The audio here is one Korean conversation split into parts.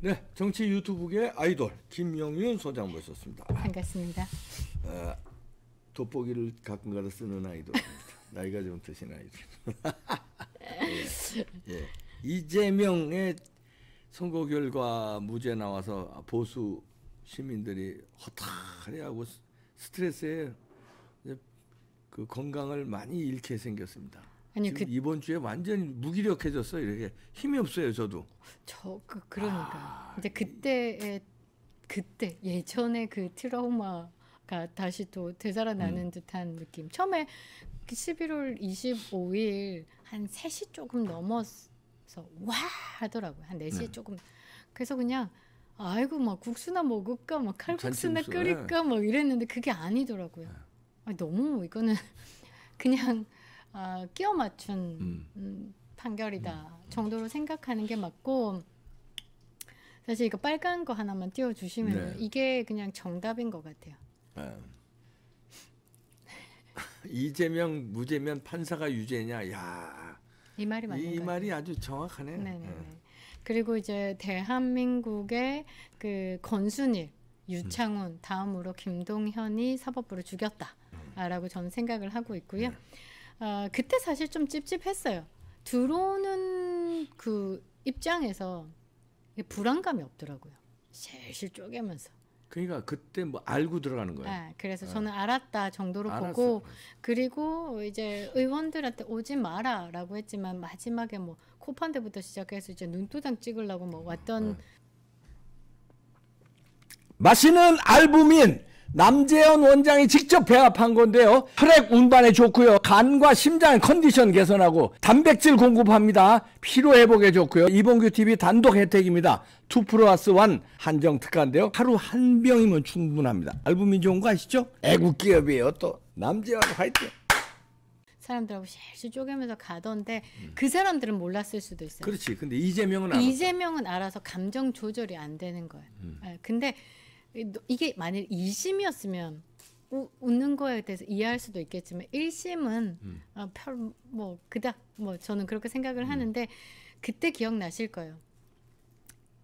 네, 정치 유튜브계 아이돌 김영윤 소장 모셨습니다. 반갑습니다. 어, 돋보기를 가끔가다 쓰는 아이돌입니다. 나이가 좀 드신 아이돌. 예, 예. 이재명의 선거 결과 무죄 나와서 보수 시민들이 허탈해하고 스트레스에 그 건강을 많이 잃게 생겼습니다. 아니 그 이번 주에 완전히 무기력해졌어 이렇게 힘이 없어요 저도. 저 그, 그러니까 아, 이제 그때의 그때 예전에 그 트라우마가 다시 또 되살아나는 음. 듯한 느낌. 처음에 11월 그 25일 한 3시 조금 넘어서 와 하더라고요. 한 4시 네. 조금. 그래서 그냥 아이고 막 국수나 먹을까 막 음, 칼국수나 끓일까 막 이랬는데 그게 아니더라고요. 네. 아, 너무 이거는 그냥 아, 끼워 맞춘 음. 음, 판결이다 정도로 생각하는 게 맞고 사실 이거 빨간 거 하나만 띄워 주시면 네. 이게 그냥 정답인 것 같아요. 아. 이재명 무죄면 판사가 유죄냐? 야. 이 말이 맞는 이 말이 아주 정확하네. 네, 그리고 이제 대한민국의 그 건순일, 유창훈 음. 다음으로 김동현이 사법부를 죽였다라고 저는 생각을 하고 있고요. 네. 어, 그때 사실 좀 찝찝했어요. 들어오는 그 입장에서 불안감이 없더라고요. 실실 쪼개면서. 그러니까 그때 뭐 알고 들어가는 거예요. 아, 그래서 네. 저는 알았다 정도로 알았어. 보고 그리고 이제 의원들한테 오지 마라라고 했지만 마지막에 뭐 코판대부터 시작해서 이제 눈두당 찍으려고 뭐 왔던 아. 네. 맛있는 알부민 남재현 원장이 직접 배합한 건데요. 혈액 운반에 좋고요. 간과 심장 컨디션 개선하고 단백질 공급합니다. 피로 회복에 좋고요. 이봉규 TV 단독 혜택입니다. 2 플러스 1 한정 특가인데요. 하루 한 병이면 충분합니다. 알부민 좋은 거 아시죠? 애국 기업이에요. 또 남재현 화이팅. 사람들하고 실수 쪼개면서 가던데 음. 그 사람들은 몰랐을 수도 있어요. 그렇지. 근데 이재명은 이재명은 알아서 감정 조절이 안 되는 거예요. 음. 예, 근데 이게 만일 2심이었으면 우, 웃는 거에 대해서 이해할 수도 있겠지만 1심은 음. 어, 별뭐 그닥 뭐 저는 그렇게 생각을 음. 하는데 그때 기억나실 거예요.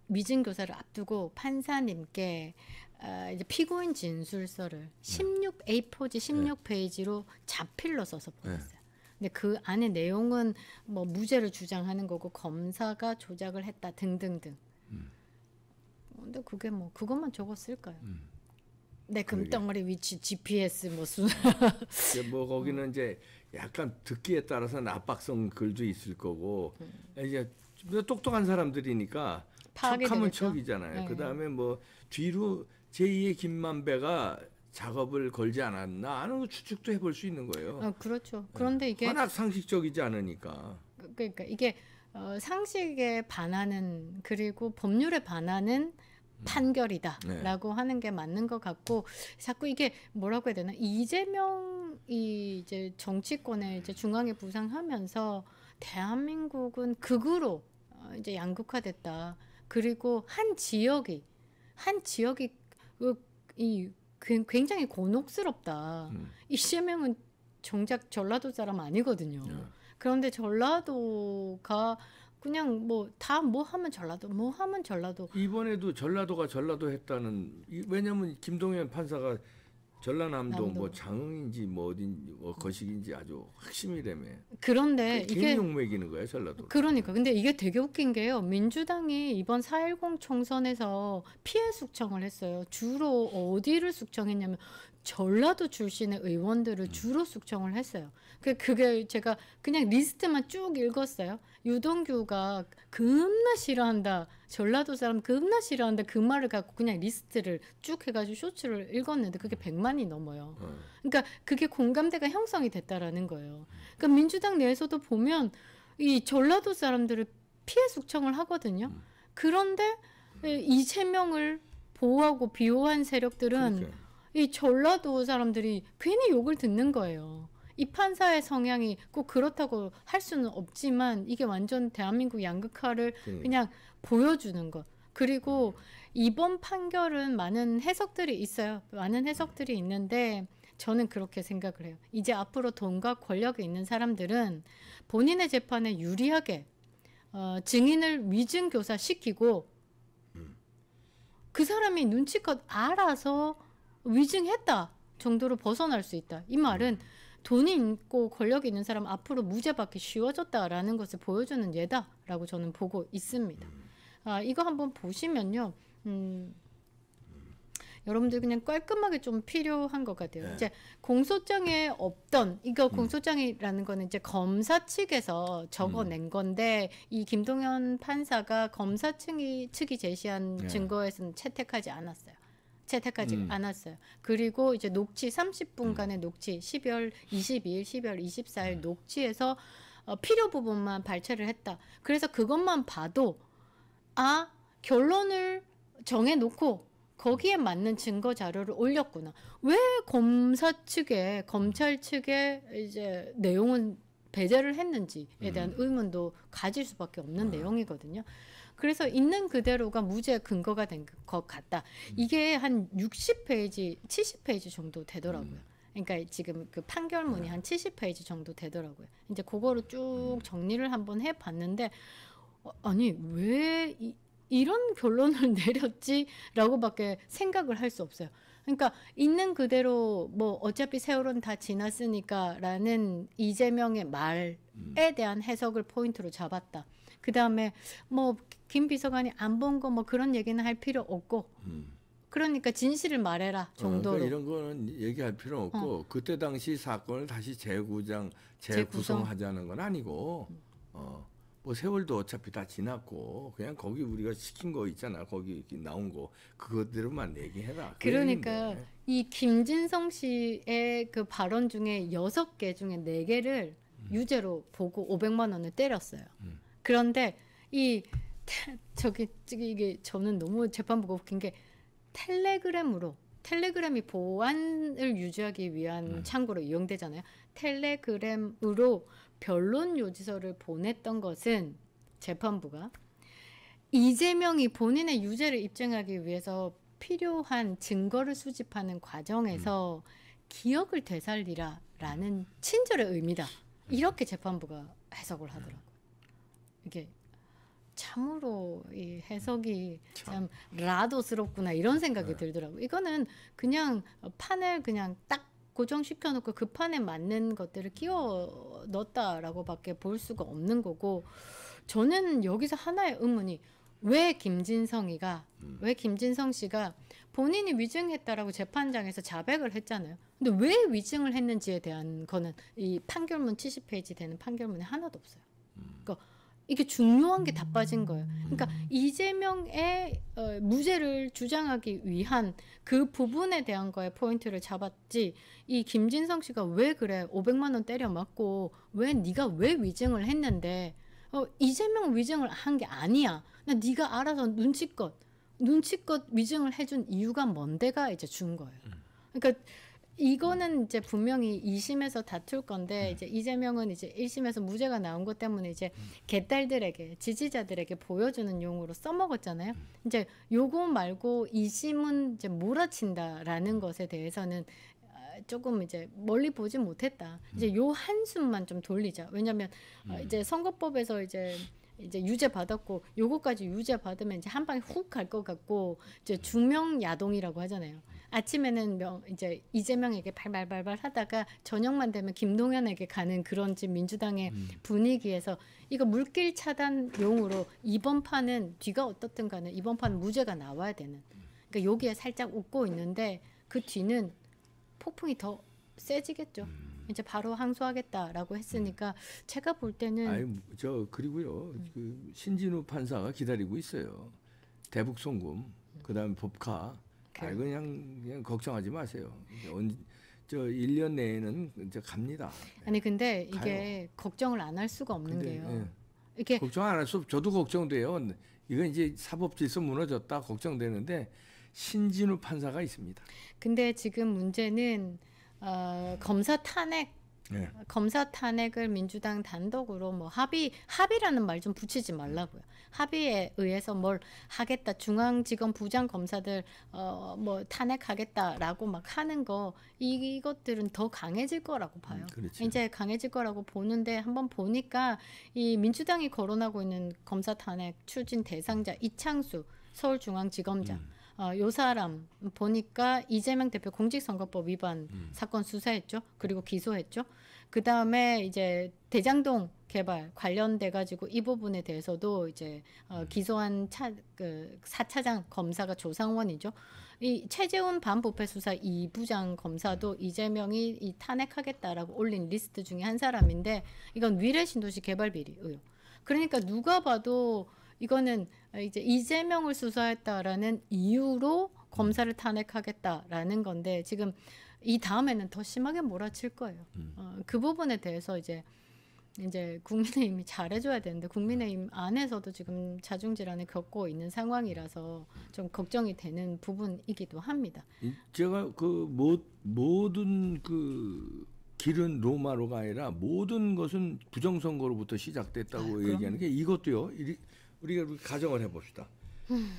미증 교사를 앞두고 판사님께 어, 이제 피고인 진술서를 16 A4지 16페이지로 자필로 써서 네. 보냈어요. 네. 근데 그 안에 내용은 뭐 무죄를 주장하는 거고 검사가 조작을 했다 등등등. 근데 그게 뭐 그것만 적었을까요? 음. 내 금덩어리 위치 GPS 무슨 뭐 거기는 이제 약간 듣기에 따라서 압박성 글도 있을 거고 음. 이제 뭐 똑똑한 사람들이니까 척하면 척이잖아요. 네. 그 다음에 뭐 뒤로 제2의 김만배가 작업을 걸지 않았나 하는 추측도 해볼 수 있는 거예요. 아, 그렇죠. 네. 그런데 이게 워낙 상식적이지 않으니까. 그, 그러니까 이게 어, 상식에 반하는 그리고 법률에 반하는 음. 판결이다라고 네. 하는 게 맞는 것 같고 자꾸 이게 뭐라고 해야 되나 이재명이 이제 정치권에 이제 음. 중앙에 부상하면서 대한민국은 극으로 어, 이제 양극화됐다 그리고 한 지역이 한 지역이 이 굉장히 곤혹스럽다 음. 이재명은 정작 전라도 사람 아니거든요. 네. 그런데 전라도가 그냥 뭐다뭐 뭐 하면 전라도 뭐 하면 전라도 이번에도 전라도가 전라도 했다는 왜냐면 김동현 판사가 전라남도 남도. 뭐 장흥인지 뭐 어딘 뭐 거식인지 아주 핵심이라며. 그런데 그 이게 용맥이는 거예 전라도. 그러니까 근데 이게 되게 웃긴 게요 민주당이 이번 4.10 총선에서 피해 숙청을 했어요. 주로 어디를 숙청했냐면 전라도 출신의 의원들을 음. 주로 숙청을 했어요. 그 그게 제가 그냥 리스트만 쭉 읽었어요. 유동규가 겁나 싫어한다. 전라도 사람 겁나 싫어한다. 그 말을 갖고 그냥 리스트를 쭉 해가지고 쇼츠를 읽었는데 그게 1만이 넘어요. 어. 그러니까 그게 공감대가 형성이 됐다라는 거예요. 그러니까 민주당 내에서도 보면 이 전라도 사람들을 피해 숙청을 하거든요. 음. 그런데 이재명을 보호하고 비호한 세력들은 그러니까. 이 전라도 사람들이 괜히 욕을 듣는 거예요. 이 판사의 성향이 꼭 그렇다고 할 수는 없지만 이게 완전 대한민국 양극화를 음. 그냥 보여주는 것. 그리고 이번 판결은 많은 해석들이 있어요. 많은 해석들이 있는데 저는 그렇게 생각을 해요. 이제 앞으로 돈과 권력이 있는 사람들은 본인의 재판에 유리하게 어, 증인을 위증 교사시키고 음. 그 사람이 눈치껏 알아서 위증했다 정도로 벗어날 수 있다. 이 말은 돈이 있고 권력이 있는 사람 앞으로 무죄받기 쉬워졌다라는 것을 보여주는 예다라고 저는 보고 있습니다. 음. 아, 이거 한번 보시면요. 음, 여러분들 그냥 깔끔하게 좀 필요한 것 같아요. 네. 이제 공소장에 없던 이거 음. 공소장이라는 거는 이제 검사 측에서 적어낸 음. 건데 이 김동현 판사가 검사 측이 측이 제시한 네. 증거에서는 채택하지 않았어요. 채택하지 음. 않았어요. 그리고 이제 녹취 30분간의 음. 녹취 12월 22일, 12월 24일 녹취에서 어, 필요 부분만 발췌를 했다. 그래서 그것만 봐도 아 결론을 정해놓고 거기에 맞는 증거 자료를 올렸구나. 왜 검사 측에 검찰 측에 이제 내용은 배제를 했는지에 대한 음. 의문도 가질 수밖에 없는 음. 내용이거든요. 그래서 있는 그대로가 무죄 근거가 된 것 같다. 음. 이게 한 60페이지, 70페이지 정도 되더라고요. 음. 그러니까 지금 그 판결문이 네. 한 70페이지 정도 되더라고요. 이제 그거를 쭉 음. 정리를 한번 해봤는데 어, 아니 왜 이, 이런 결론을 내렸지라고밖에 생각을 할 수 없어요. 그러니까 있는 그대로 뭐 어차피 세월은 다 지났으니까라는 이재명의 말에 대한 해석을 포인트로 잡았다. 그 다음에 뭐김 비서관이 안 본 거 뭐 그런 얘기는 할 필요 없고 음. 그러니까 진실을 말해라 어, 정도로 어, 그러니까 이런 거는 얘기할 필요 없고 어. 그때 당시 사건을 다시 재구장 재구성하자는 건 아니고 음. 어. 뭐 세월도 어차피 다 지났고 그냥 거기 우리가 시킨 거 있잖아 거기 나온 거 그것대로만 얘기해라 그 그러니까 이 김진성 씨의 그 발언 중에 여섯 개 중에 네 개를 음. 유죄로 보고 500만 원을 때렸어요 음. 그런데 이 저기 저기 이게 저는 너무 재판 부가 웃긴 게 텔레그램으로 텔레그램이 보안을 유지하기 위한 음. 창구로 이용되잖아요. 텔레그램으로 변론 요지서를 보냈던 것은 재판부가 이재명이 본인의 유죄를 입증하기 위해서 필요한 증거를 수집하는 과정에서 음. 기억을 되살리라라는 친절의 의미다. 이렇게 재판부가 해석을 하더라고요. 이게 참으로 이 해석이 참, 음, 참 라도스럽구나 이런 생각이 네. 들더라고요. 이거는 그냥 판을 그냥 딱 고정시켜 놓고 그 판에 맞는 것들을 끼워 넣었다라고밖에 볼 수가 없는 거고 저는 여기서 하나의 의문이 왜 김진성이가 음. 왜 김진성 씨가 본인이 위증했다라고 재판장에서 자백을 했잖아요. 근데 왜 위증을 했는지에 대한 거는 이 판결문 70페이지 되는 판결문에 하나도 없어요. 음. 그러니까 이게 중요한 게다 음. 빠진 거예요. 그러니까 이재명의 어, 무죄를 주장하기 위한 그 부분에 대한 거에 포인트를 잡았지. 이 김진성 씨가 왜 그래? 500만 원 때려 맞고 왜 네가 왜 위증을 했는데? 어, 이재명 위증을 한 게 아니야. 나 네가 알아서 눈치껏 눈치껏 위증을 해준 이유가 뭔데가 이제 준 거예요. 음. 그러니까 이거는 이제 분명히 2심에서 다툴 건데 네. 이제 이재명은 이제 1심에서 무죄가 나온 것 때문에 이제 음. 개딸들에게 지지자들에게 보여주는 용으로 써먹었잖아요. 음. 이제 요거 말고 2심은 이제 몰아친다라는 것에 대해서는 아, 조금 이제 멀리 보지 못했다. 음. 이제 요 한숨만 좀 돌리자. 왜냐면 아, 음. 이제 선거법에서 이제 이제 유죄 받았고 요거까지 유죄 받으면 이제 한 방에 훅 갈 것 같고 이제 중명 야동이라고 하잖아요. 아침에는 명, 이제 이재명에게 발발발발 하다가 저녁만 되면 김동연에게 가는 그런 지 민주당의 음. 분위기에서 이거 물길 차단용으로 이번 판은 뒤가 어떻든 간에 이번 판 무죄가 나와야 되는 그러니까 여기에 살짝 웃고 있는데 그 뒤는 폭풍이 더 세지겠죠. 음. 이제 바로 항소하겠다라고 했으니까 음. 제가 볼 때는 아니, 저 그리고요 음. 그 신진우 판사가 기다리고 있어요. 대북 송금 그다음 에 법카 그. 아, 그냥, 그냥 걱정하지 마세요. 언저 1년 내에는 이제 갑니다. 아니, 근데 네. 이게 가요. 걱정을 안 할 수가 없는 근데, 게요. 예. 이렇게 걱정 안 할 수, 저도 걱정돼요. 이건 이제 사법 질서 무너졌다 걱정되는데 신진우 판사가 있습니다. 근데 지금 문제는 어, 검사 탄핵 네. 예. 검사 탄핵을 민주당 단독으로 뭐 합의 합의라는 말 좀 붙이지 말라고요. 합의에 의해서 뭘 하겠다 중앙지검 부장 검사들 어 뭐 탄핵하겠다라고 막 하는 거 이것들은 더 강해질 거라고 음, 봐요. 음, 그렇죠. 이제 강해질 거라고 보는데 한번 보니까 이 민주당이 거론하고 있는 검사 탄핵 추진 대상자 이창수 서울중앙지검장 음. 어, 요 사람 보니까 이재명 대표 공직선거법 위반 음. 사건 수사했죠. 그리고 기소했죠. 그 다음에 이제 대장동 개발 관련돼 가지고 이 부분에 대해서도 이제 어, 음. 기소한 차, 그 사차장 검사가 조상원이죠. 이 최재훈 반부패 수사 이부장 검사도 음. 이재명이 이 탄핵하겠다라고 올린 리스트 중에 한 사람인데 이건 위례 신도시 개발 비리 의혹. 그러니까 누가 봐도 이거는 어, 이제 이재명을 수사했다라는 이유로 검사를 탄핵하겠다라는 건데 지금 이 다음에는 더 심하게 몰아칠 거예요. 음. 어, 그 부분에 대해서 이제 이제 국민의힘이 잘해줘야 되는데 국민의힘 안에서도 지금 자중질환을 겪고 있는 상황이라서 좀 걱정이 되는 부분이기도 합니다. 제가 그 모, 모든 그 길은 로마로가 아니라 모든 것은 부정선거로부터 시작됐다고 아, 얘기하는 게 이것도요. 우리가 가정을 해봅시다.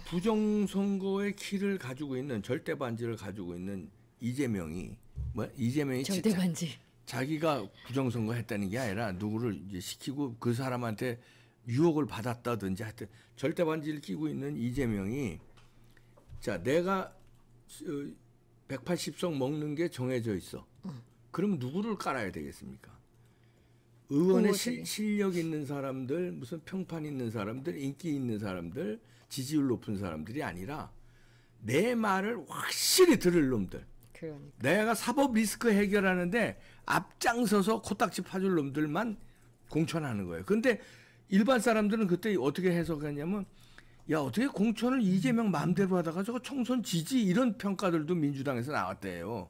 부정 선거의 키를 가지고 있는 절대 반지를 가지고 있는 이재명이 뭐 이재명이 절대 반지 자기가 부정 선거 했다는 게 아니라 누구를 이제 시키고 그 사람한테 유혹을 받았다든지 하여튼 절대 반지를 끼고 있는 이재명이 자 내가 180석 어, 먹는 게 정해져 있어. 그럼 누구를 깔아야 되겠습니까? 의원의 실, 실력 있는 사람들, 무슨 평판 있는 사람들, 인기 있는 사람들, 지지율 높은 사람들이 아니라 내 말을 확실히 들을 놈들. 그러니까. 내가 사법 리스크 해결하는데 앞장서서 코딱지 파줄 놈들만 공천하는 거예요. 근데 일반 사람들은 그때 어떻게 해석했냐면 야 어떻게 공천을 이재명 마음대로 하다가 저거 총선 지지 이런 평가들도 민주당에서 나왔대요.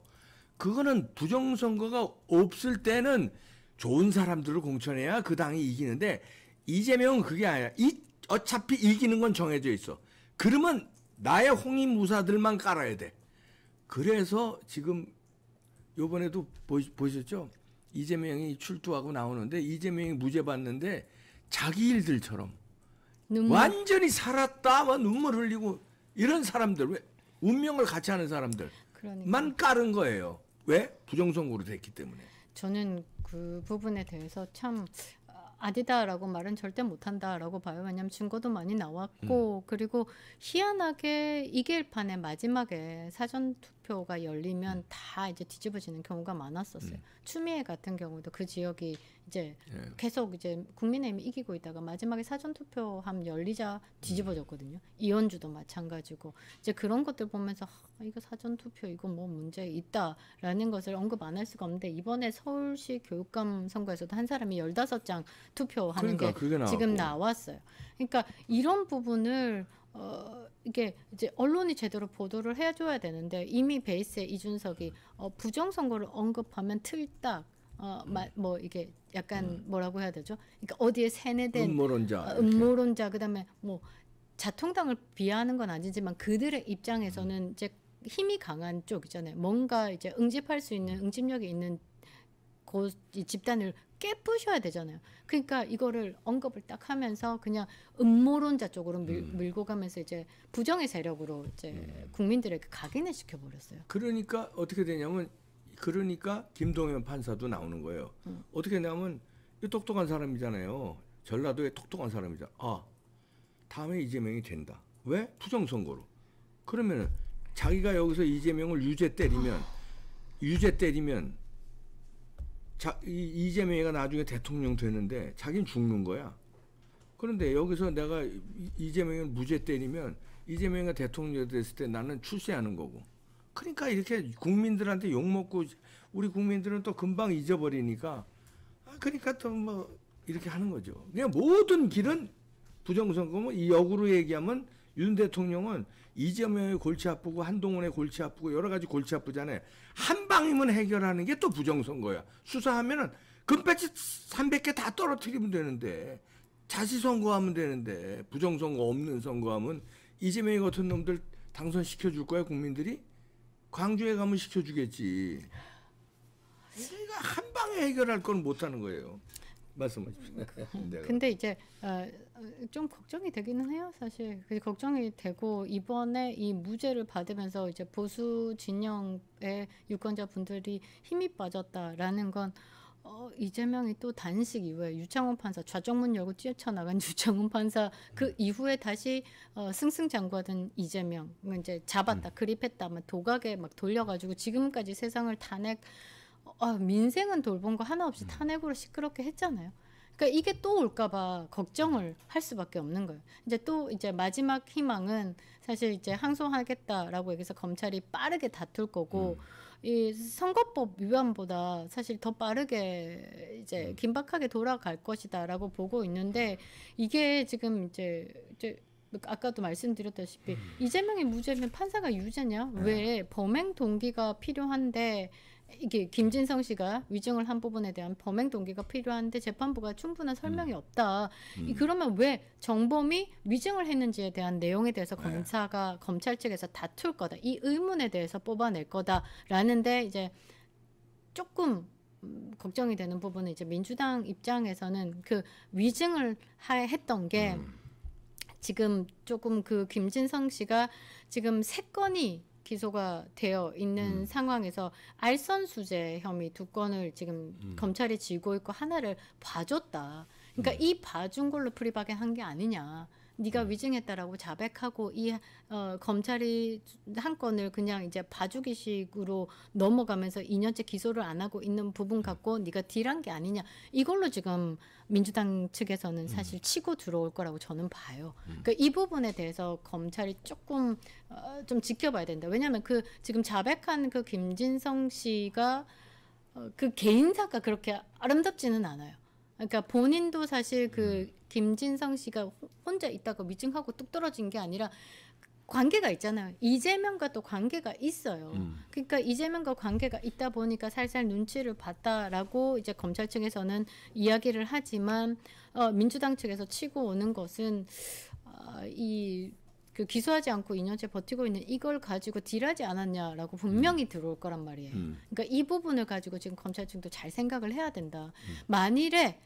그거는 부정선거가 없을 때는 좋은 사람들을 공천해야 그 당이 이기는데 이재명은 그게 아니야. 이, 어차피 이기는 건 정해져 있어. 그러면 나의 홍익 무사들만 깔아야 돼. 그래서 지금 요번에도 보셨죠 이재명이 출두하고 나오는데 이재명이 무죄 받는데 자기 일들처럼 눈물. 완전히 살았다 와 눈물 흘리고 이런 사람들 왜 운명을 같이 하는 사람들만 그러니까. 깔은 거예요. 왜? 부정선거로 됐기 때문에. 저는 그 부분에 대해서 참 아, 아니다라고 말은 절대 못한다라고 봐요. 왜냐하면 증거도 많이 나왔고 음. 그리고 희한하게 이길 판의 마지막에 사전 투, 투표가 열리면 음. 다 이제 뒤집어지는 경우가 많았었어요. 음. 추미애 같은 경우도 그 지역이 이제 예. 계속 이제 국민의힘이 이기고 있다가 마지막에 사전 투표함 열리자 음. 뒤집어졌거든요. 음. 이현주도 마찬가지고 이제 그런 것들 보면서 아, 이거 사전 투표 이거 뭐 문제 있다라는 것을 언급 안 할 수가 없는데 이번에 서울시 교육감 선거에서도 한 사람이 열다섯 장 투표하는 그러니까, 게 지금 나왔어요. 그러니까 이런 부분을 어 이게 이제 언론이 제대로 보도를 해줘야 되는데 이미 베이스의 이준석이 어, 부정 선거를 언급하면 틀딱 어뭐 음. 이게 약간 음. 뭐라고 해야 되죠? 그러니까 어디에 세뇌된 음모론자, 어, 음모론자 그다음에 뭐 자통당을 비하하는 건 아니지만 그들의 입장에서는 음. 이제 힘이 강한 쪽이잖아요. 뭔가 이제 응집할 수 있는 음. 응집력이 있는 그 집단을 깨부셔야 되잖아요. 그러니까 이거를 언급을 딱 하면서 그냥 음모론자 쪽으로 음. 밀, 고 가면서 이제 부정의 세력으로 이제 음. 국민들에게 각인을 시켜버렸어요. 그러니까 어떻게 되냐면 그러니까 김동현 판사도 나오는 거예요. 음. 어떻게 되냐면 이 똑똑한 사람이잖아요. 전라도의 똑똑한 사람이잖아. 아, 다음에 이재명이 된다. 왜 부정선거로? 그러면은 자기가 여기서 이재명을 유죄 때리면 아. 유죄 때리면 자, 이, 이재명이가 나중에 대통령 되는데 자기는 죽는 거야. 그런데 여기서 내가 이재명을 무죄 때리면 이재명이가 대통령 됐을 때 나는 출세하는 거고. 그러니까 이렇게 국민들한테 욕먹고 우리 국민들은 또 금방 잊어버리니까 아, 그러니까 또 뭐 이렇게 하는 거죠. 그냥 모든 길은 부정선거면 뭐 역으로 얘기하면 윤 대통령은 이재명의 골치 아프고 한동훈의 골치 아프고 여러 가지 골치 아프잖아요. 한 방이면 해결하는 게 또 부정선거야. 수사하면은 금배지 300개 다 떨어뜨리면 되는데 자시 선거하면 되는데 부정선거 없는 선거하면 이재명이 같은 놈들 당선시켜 줄 거야 국민들이 광주에 가면 시켜 주겠지. 그러니까 한 방에 해결할 건 못하는 거예요. 말씀하십시오. 그, 네. 근데 이제 어, 어, 좀 걱정이 되기는 해요, 사실. 그 걱정이 되고 이번에 이 무죄를 받으면서 이제 보수 진영의 유권자 분들이 힘이 빠졌다라는 건 어, 이재명이 또 단식 이후에 유창훈 판사 좌정문 열고 뛰쳐나간 유창훈 판사 그 음. 이후에 다시 어, 승승장구하던 이재명 뭐 이제 잡았다 음. 그립했다 막 도각에 막 돌려가지고 지금까지 세상을 탄핵 어, 민생은 돌본 거 하나 없이 음. 탄핵으로 시끄럽게 했잖아요. 그러니까 이게 또 올까봐 걱정을 할 수밖에 없는 거예요. 이제 또 이제 마지막 희망은 사실 이제 항소하겠다라고 여기서 검찰이 빠르게 다툴 거고 음. 이 선거법 위반보다 사실 더 빠르게 이제 음. 긴박하게 돌아갈 것이다라고 보고 있는데 이게 지금 이제 이제 아까도 말씀드렸다시피 음. 이재명이 무죄면 판사가 유죄냐? 네. 왜 범행 동기가 필요한데 이게 김진성 씨가 위증을 한 부분에 대한 범행 동기가 필요한데 재판부가 충분한 음. 설명이 음. 없다. 음. 그러면 왜 정범이 위증을 했는지에 대한 내용에 대해서 네. 검사가 네. 검찰 측에서 다툴 거다. 이 의문에 대해서 뽑아낼 거다라는데 이제 조금 음, 걱정이 되는 부분은 이제 민주당 입장에서는 그 위증을 하, 했던 게 음. 지금 조금 그 김진성 씨가 지금 세 건이 기소가 되어 있는 음. 상황에서 알선수재 혐의 두 건을 지금 음. 검찰이 지고 있고 하나를 봐줬다. 그러니까 음. 이 봐준 걸로 프리바겐 한게 아니냐. 네가 음. 위증했다라고 자백하고 이 어, 검찰이 한 건을 그냥 이제 봐주기식으로 넘어가면서 2년째 기소를 안 하고 있는 부분 음. 갖고 네가 딜한 게 아니냐 이걸로 지금 민주당 측에서는 사실 음. 치고 들어올 거라고 저는 봐요. 그러니까 이 부분에 대해서 검찰이 조금 어, 좀 지켜봐야 된다. 왜냐하면 그 지금 자백한 그 김진성 씨가 어, 그 개인사가 그렇게 아름답지는 않아요. 그러니까 본인도 사실 그 음. 김진성 씨가 혼자 있다가 미증하고 뚝 떨어진 게 아니라 관계가 있잖아요. 이재명과 또 관계가 있어요. 음. 그러니까 이재명과 관계가 있다 보니까 살살 눈치를 봤다라고 이제 검찰 측에서는 이야기를 하지만 어, 민주당 측에서 치고 오는 것은 어, 이그 기소하지 않고 2년째 버티고 있는 이걸 가지고 딜하지 않았냐라고 분명히 음. 들어올 거란 말이에요. 음. 그러니까 이 부분을 가지고 지금 검찰청도잘 생각을 해야 된다. 음. 만일에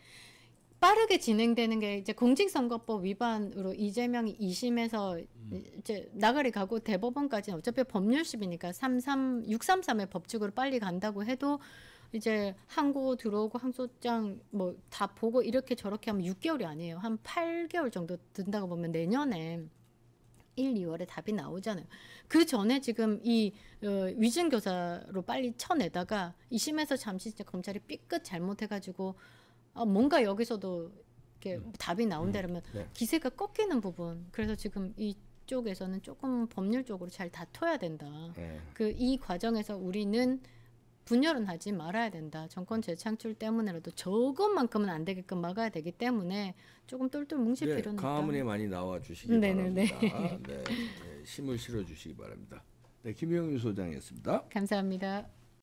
빠르게 진행되는 게 이제 공직선거법 위반으로 이재명이 2심에서 음. 이제 나가리 가고 대법원까지는 어차피 법률심이니까 33 633의 법칙으로 빨리 간다고 해도 이제 항고 들어오고 항소장 뭐 다 보고 이렇게 저렇게 하면 6개월이 아니에요. 한 8개월 정도 든다고 보면 내년에 1, 2월에 답이 나오잖아요. 그 전에 지금 이 어, 위증교사로 빨리 쳐내다가 2심에서 잠시 검찰이 삐끗 잘못해가지고 아, 뭔가 여기서도 이렇게 음. 답이 나온다면 음. 네. 기세가 꺾이는 부분. 그래서 지금 이 쪽에서는 조금 법률적으로 잘 다퉈야 된다. 네. 그이 과정에서 우리는 분열은 하지 말아야 된다. 정권 재창출 때문에라도 저것만큼은 안 되게끔 막아야 되기 때문에 조금 똘똘 뭉칠 네, 필요는 있다. 강문에 많이 나와 주시기 네, 네, 네. 바랍니다. 네, 네, 힘을 실어 주시기 바랍니다. 네, 김영유 소장이었습니다. 감사합니다.